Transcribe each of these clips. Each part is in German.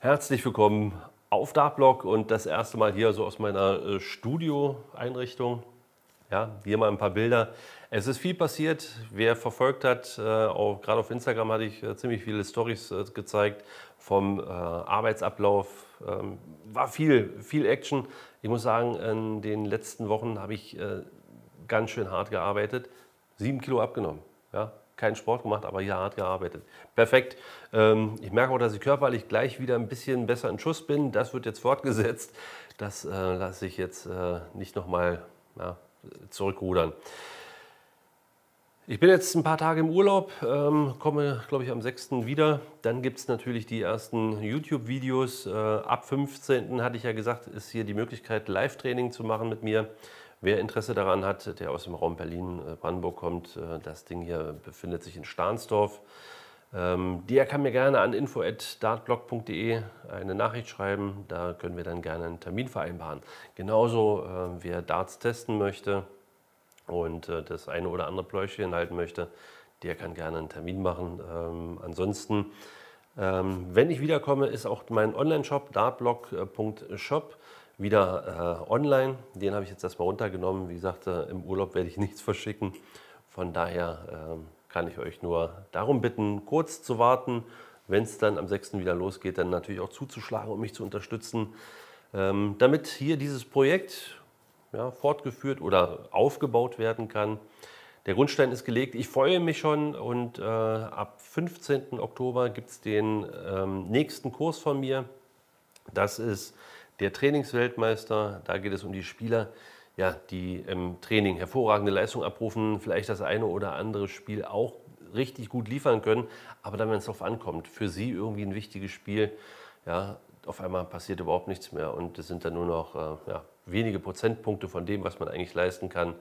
Herzlich willkommen auf Dartblock und das erste Mal hier so aus meiner äh, Studioeinrichtung. Ja, hier mal ein paar Bilder. Es ist viel passiert. Wer verfolgt hat, äh, auch gerade auf Instagram hatte ich äh, ziemlich viele Stories gezeigt vom Arbeitsablauf. Ähm, war viel, viel Action. Ich muss sagen, in den letzten Wochen habe ich ganz schön hart gearbeitet. Sieben Kilo abgenommen. Ja, keinen Sport gemacht, aber hier hart gearbeitet. Perfekt. Ähm, ich merke auch, dass ich körperlich gleich wieder ein bisschen besser in Schuss bin. Das wird jetzt fortgesetzt. Das äh, lasse ich jetzt äh, nicht nochmal ja, zurückrudern. Ich bin jetzt ein paar Tage im Urlaub, ähm, komme, glaube ich, am 6. wieder. Dann gibt es natürlich die ersten YouTube-Videos. Äh, ab 15. hatte ich ja gesagt, ist hier die Möglichkeit, Live-Training zu machen mit mir. Wer Interesse daran hat, der aus dem Raum Berlin-Brandenburg äh, kommt, äh, das Ding hier befindet sich in Stahnsdorf. Ähm, der kann mir gerne an info.dartblog.de eine Nachricht schreiben. Da können wir dann gerne einen Termin vereinbaren. Genauso, äh, wer Darts testen möchte und das eine oder andere Pläuschchen halten möchte, der kann gerne einen Termin machen. Ähm, ansonsten, ähm, wenn ich wiederkomme, ist auch mein Online-Shop dartblog.shop wieder äh, online. Den habe ich jetzt erstmal runtergenommen. Wie gesagt, äh, im Urlaub werde ich nichts verschicken. Von daher äh, kann ich euch nur darum bitten, kurz zu warten. Wenn es dann am 6. wieder losgeht, dann natürlich auch zuzuschlagen und mich zu unterstützen, ähm, damit hier dieses Projekt ja, fortgeführt oder aufgebaut werden kann. Der Grundstein ist gelegt. Ich freue mich schon und äh, ab 15. Oktober gibt es den ähm, nächsten Kurs von mir. Das ist der Trainingsweltmeister. Da geht es um die Spieler, ja, die im Training hervorragende Leistung abrufen, vielleicht das eine oder andere Spiel auch richtig gut liefern können, aber dann, wenn es darauf ankommt, für sie irgendwie ein wichtiges Spiel, ja, auf einmal passiert überhaupt nichts mehr und es sind dann nur noch äh, ja, wenige Prozentpunkte von dem, was man eigentlich leisten kann,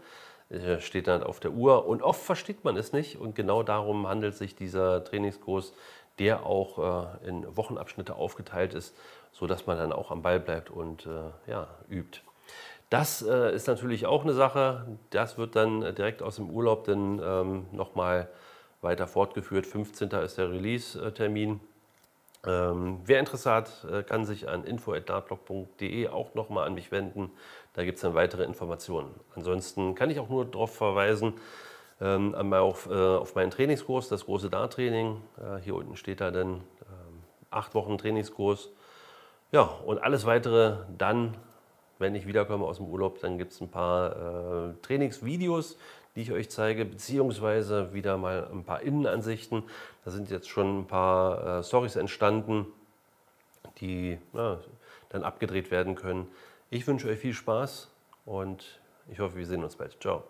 äh, steht dann auf der Uhr und oft versteht man es nicht und genau darum handelt sich dieser Trainingskurs, der auch äh, in Wochenabschnitte aufgeteilt ist, sodass man dann auch am Ball bleibt und äh, ja, übt. Das äh, ist natürlich auch eine Sache. Das wird dann äh, direkt aus dem Urlaub dann ähm, nochmal weiter fortgeführt. 15. ist der Release-Termin. Ähm, wer Interesse hat, kann sich an info.dartblog.de auch nochmal an mich wenden. Da gibt es dann weitere Informationen. Ansonsten kann ich auch nur darauf verweisen, ähm, einmal auf, äh, auf meinen Trainingskurs, das große Dartraining. Äh, hier unten steht da dann ähm, acht Wochen Trainingskurs. Ja, und alles weitere dann, wenn ich wiederkomme aus dem Urlaub, dann gibt es ein paar äh, Trainingsvideos, die ich euch zeige, beziehungsweise wieder mal ein paar Innenansichten. Da sind jetzt schon ein paar äh, Stories entstanden, die ja, dann abgedreht werden können. Ich wünsche euch viel Spaß und ich hoffe, wir sehen uns bald. Ciao.